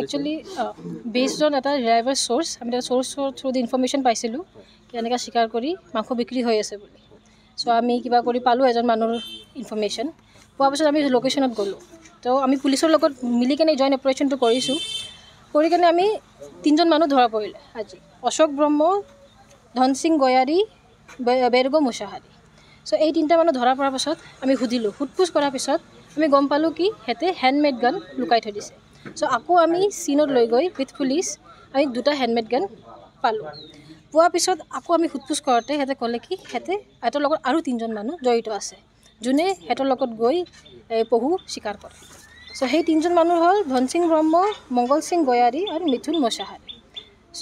actually best on এটা ৰিলাইবল source আমি এটা চ'ৰ্চৰ থ্ৰু দি ইনফৰ্মেশ্যন পাইছিলোঁ কি এনেকৈ স্বীকাৰ কৰি মাংস বিক্ৰী হৈ আছে বুলি চ' আমি কিবা কৰি পালোঁ এজন মানুহৰ ইনফৰ্মেশ্যন পোৱাৰ পাছত আমি লোকেশ্যনত গ'লোঁ তো আমি পুলিচৰ লগত মিলি কেনে জইণ্ট অপাৰেশ্যনটো কৰিছোঁ কৰি কেনে আমি তিনিজন মানুহ ধৰা পৰিলে আজি অশোক ব্ৰহ্ম ধন সিং গয়াৰী বেৰগ মুছাহাৰী চ' এই তিনিটা মানুহ ধৰা পৰাৰ পাছত আমি সুধিলোঁ সোধ পোছ কৰাৰ পিছত আমি গম পালোঁ কি সিহঁতে হেণ্ডমেড গান লুকাই থৈ দিছে চ' আকৌ আমি চীনত লৈ গৈ উইথ পুলিচ আমি দুটা হেণ্ডমেড গান পালোঁ পোৱাৰ পিছত আকৌ আমি সোধ পোছ কৰোঁতে সিহঁতে ক'লে কি সিহঁতে সিহঁতৰ লগত আৰু তিনিজন মানুহ জড়িত আছে যোনে সিহঁতৰ লগত গৈ পহু চিকাৰ কৰে চ' সেই তিনিজন মানুহ হ'ল ধনসিং ব্ৰহ্ম মংগল সিং গয়াৰী আৰু মিথুন মছাহাৰী চ'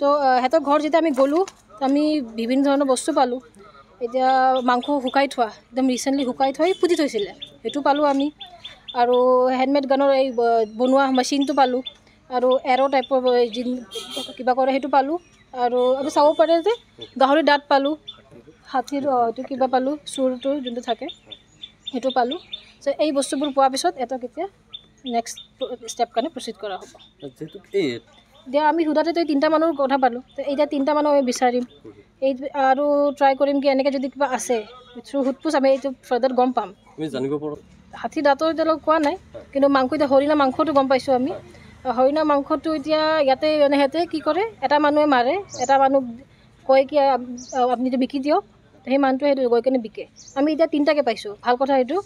সিহঁতৰ ঘৰ যেতিয়া আমি গ'লোঁ আমি বিভিন্ন ধৰণৰ বস্তু পালোঁ এতিয়া মাংস শুকাই থোৱা একদম ৰিচেণ্টলি শুকাই থৈ পুতি থৈছিলে সেইটো পালোঁ আমি আৰু হেণ্ডমেড গানৰ এই বনোৱা মেচিনটো পালোঁ আৰু এৰ' টাইপৰ যি কিবা কৰে সেইটো পালোঁ আৰু আমি চাব পাৰে যে গাহৰি দাঁত পালোঁ হাতীৰ এইটো কিবা পালোঁ চুৰটো যোনটো থাকে সেইটো পালোঁ চ' এই বস্তুবোৰ পোৱাৰ পিছত এটা কেতিয়া নেক্সট ষ্টেপ কাৰণে প্ৰচিড কৰা হ'ব এতিয়া আমি সোধাতে তো তিনিটা মানুহৰ কথা পালোঁ তো এতিয়া তিনিটা মানুহ আমি বিচাৰিম এই আৰু ট্ৰাই কৰিম কি এনেকৈ যদি কিবা আছে থ্ৰু সোধপোছ আমি এইটো ফাৰ্দাৰ গম পাম তুমি জানিব পাৰো হাতী দাঁতৰ এতিয়া কোৱা নাই কিন্তু মাংস এতিয়া হৰিণা মাংসটো গম পাইছোঁ আমি হৰিণা মাংসটো এতিয়া ইয়াতে মানে সিহঁতে কি কৰে এটা মানুহে মাৰে এটা মানুহ কয় কি আপুনি বিকি দিয়ক সেই মানুহটো সেইটো গৈ কিনে বিকে আমি এতিয়া তিনিটাকৈ পাইছোঁ ভাল কথা সেইটো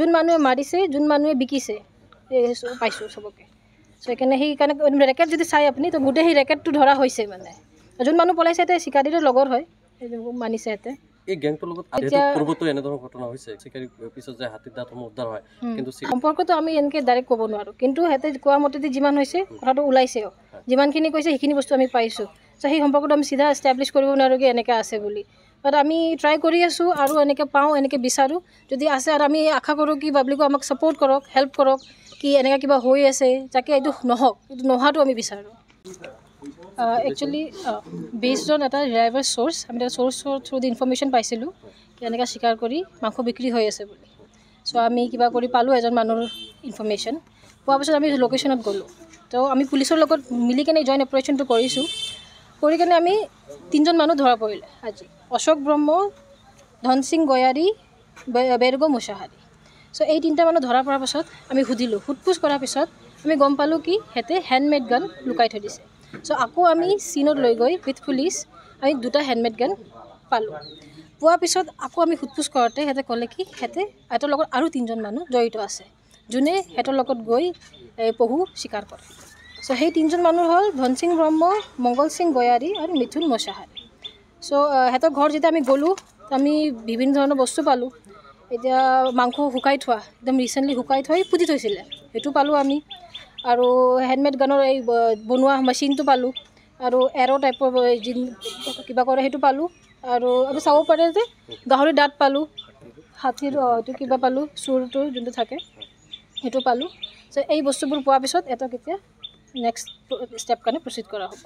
যোন মানুহে মাৰিছে যোন মানুহে বিকিছে পাইছোঁ চবকে চ' সেইকাৰণে সেইকাৰণে ৰেকেট যদি চাই আপুনি তো গোটেই সেই ৰেকেটটো ধৰা হৈছে মানে যোন মানুহ পলাইছে সিহঁতে চিকাৰীৰ লগৰ হয় মানিছে সিহঁতে এই গেংটোৰ লগত পূৰ্বতো এনেধৰণৰ ঘটনা হৈছে চিকাৰীৰ পিছত যে হাতীৰ দাঁতসমূহ উদ্ধাৰ হয় কিন্তু সম্পৰ্কটো আমি এনেকে ডাইৰেক্ট ক'ব নোৱাৰোঁ কিন্তু সিহঁতে কোৱা মতেদি যিমান হৈছে কথাটো ওলাইছেও যিমানখিনি কৈছে সেইখিনি বস্তু আমি পাইছোঁ চ' সেই সম্পৰ্কটো আমি চিধা এষ্টাব্লিছ কৰিব নোৱাৰোঁ কি এনেকৈ আছে বুলি বাট আমি ট্ৰাই কৰি আছোঁ আৰু এনেকৈ পাওঁ এনেকৈ বিচাৰোঁ যদি আছে আৰু আমি আশা কৰোঁ কি পাব্লিকো আমাক ছাপৰ্ট কৰক হেল্প কৰক কি এনেকুৱা কিবা হৈ আছে যাকে এইটো নহওক এইটো নোহোৱাটো আমি বিচাৰোঁ একচুৱেলি uh, বিছজন uh, এটা ড্ৰাইভাৰ চ'ৰ্চ আমি এটা চ'ৰ্চৰ দি ইনফৰ্মেশ্যন পাইছিলোঁ কি এনেকৈ স্বীকাৰ কৰি মাংস বিক্ৰী হৈ আছে বুলি চ' আমি কিবা কৰি পালোঁ এজন মানুহৰ ইনফৰ্মেশ্যন পোৱাৰ পাছত আমি লোকেশ্যনত গ'লোঁ তো আমি পুলিচৰ লগত মিলি কেনে জইণ্ট অপাৰেশ্যনটো কৰিছোঁ কৰি কেনে আমি তিনিজন মানুহ ধৰা পৰিলে আজি অশোক ব্ৰহ্ম ধনসিং গয়াৰী বেৰগ মুছাহাৰী চ' এই তিনিটা মানুহ ধৰা পৰাৰ পাছত আমি সুধিলোঁ সোধ পোছ কৰাৰ পিছত আমি গম পালোঁ কি সিহঁতে হেণ্ডমেড গান লুকাই থৈ দিছে চ' আকৌ আমি চীনত লৈ গৈ উইথ পুলিচ আমি দুটা হেণ্ডমেড গান পালোঁ পোৱাৰ পিছত আকৌ আমি সোধ পোছ কৰোঁতে সিহঁতে ক'লে কি সিহঁতে সিহঁতৰ লগত আৰু তিনিজন মানুহ জড়িত আছে যোনে সিহঁতৰ লগত গৈ পহু চিকাৰ কৰে চ' সেই তিনিজন মানুহ হ'ল ধনসিং ব্ৰহ্ম মংগল সিং গয়াৰী আৰু মিথুন মছাহাৰী চ' সিহঁতৰ ঘৰ যেতিয়া আমি গ'লোঁ আমি বিভিন্ন ধৰণৰ বস্তু পালোঁ এতিয়া মাংস শুকাই থোৱা একদম ৰিচেণ্টলি শুকাই থৈ পুতি থৈছিলে সেইটো পালোঁ আমি আৰু হেণ্ডমেড গানৰ এই বনোৱা মেচিনটো পালোঁ আৰু এৰ' টাইপৰ যি কিবা কৰে সেইটো পালোঁ আৰু আমি চাব পাৰে যে গাহৰি দাঁত পালোঁ হাতীৰ এইটো কিবা পালোঁ চুৰটো যোনটো থাকে সেইটো পালোঁ চ' এই বস্তুবোৰ পোৱাৰ পিছত এটা কেতিয়া নেক্সট ষ্টেপ কাৰণে প্ৰচিড কৰা হ'ব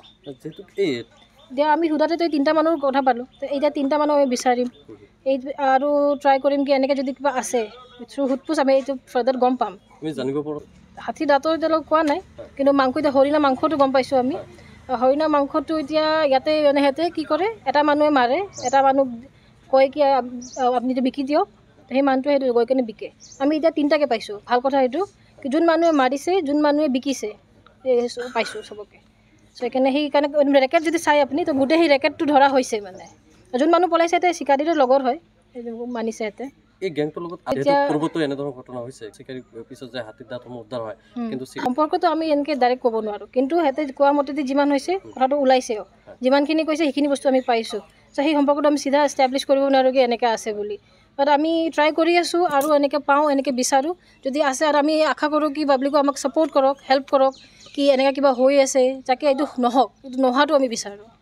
এতিয়া আমি সোধাতে তো তিনিটা মানুহৰ কথা পালোঁ তো এতিয়া তিনিটা মানুহ আমি বিচাৰিম এই আৰু ট্ৰাই কৰিম কি এনেকৈ যদি কিবা আছে থ্ৰু সোধপোছ আমি এইটো ফাৰ্দাৰ গম পাম জানিব পাৰোঁ হাতী দাঁতৰ এতিয়া কোৱা নাই কিন্তু মাংস এতিয়া হৰিণা মাংসটো গম পাইছোঁ আমি হৰিণা মাংসটো এতিয়া ইয়াতে মানে সিহঁতে কি কৰে এটা মানুহে মাৰে এটা মানুহ কয় কি আপুনি এতিয়া বিকি দিয়ক সেই মানুহটোৱে সেইটো গৈ কিনে বিকে আমি এতিয়া তিনিটাকৈ পাইছোঁ ভাল কথা সেইটো কি যোন মানুহে মাৰিছে যোন মানুহে বিকিছে পাইছোঁ চবকে চ' সেইকাৰণে সেইকাৰণে ৰেকেট যদি চাই আপুনি তো গোটেই সেই ৰেকেটটো ধৰা হৈছে মানে যোন মানুহ পলাইছে সিহঁতে চিকাৰীটো লগৰ হয় মানিছে সিহঁতে এই গেংটোৰ লগত পূৰ্বতো এনেধৰণৰ ঘটনা হৈছে চিকাৰীৰ পিছত যে হাতীৰ দাঁতসমূহ উদ্ধাৰ হয় কিন্তু সম্পৰ্কটো আমি এনেকে ডাইৰেক্ট ক'ব নোৱাৰোঁ কিন্তু সিহঁতে কোৱা মতেদি যিমান হৈছে কথাটো ওলাইছেও যিমানখিনি কৈছে সেইখিনি বস্তু আমি পাইছোঁ চ' সেই সম্পৰ্কটো আমি চিধা এষ্টাব্লিছ কৰিব নোৱাৰোঁ কি এনেকৈ আছে বুলি বাট আমি ট্ৰাই কৰি আছোঁ আৰু এনেকৈ পাওঁ এনেকৈ বিচাৰোঁ যদি আছে আৰু আমি আশা কৰোঁ কি পাব্লিকো আমাক ছাপৰ্ট কৰক হেল্প কৰক কি এনেকৈ কিবা হৈ আছে যাকে এইটো নহওক এইটো নোহোৱাটো আমি বিচাৰোঁ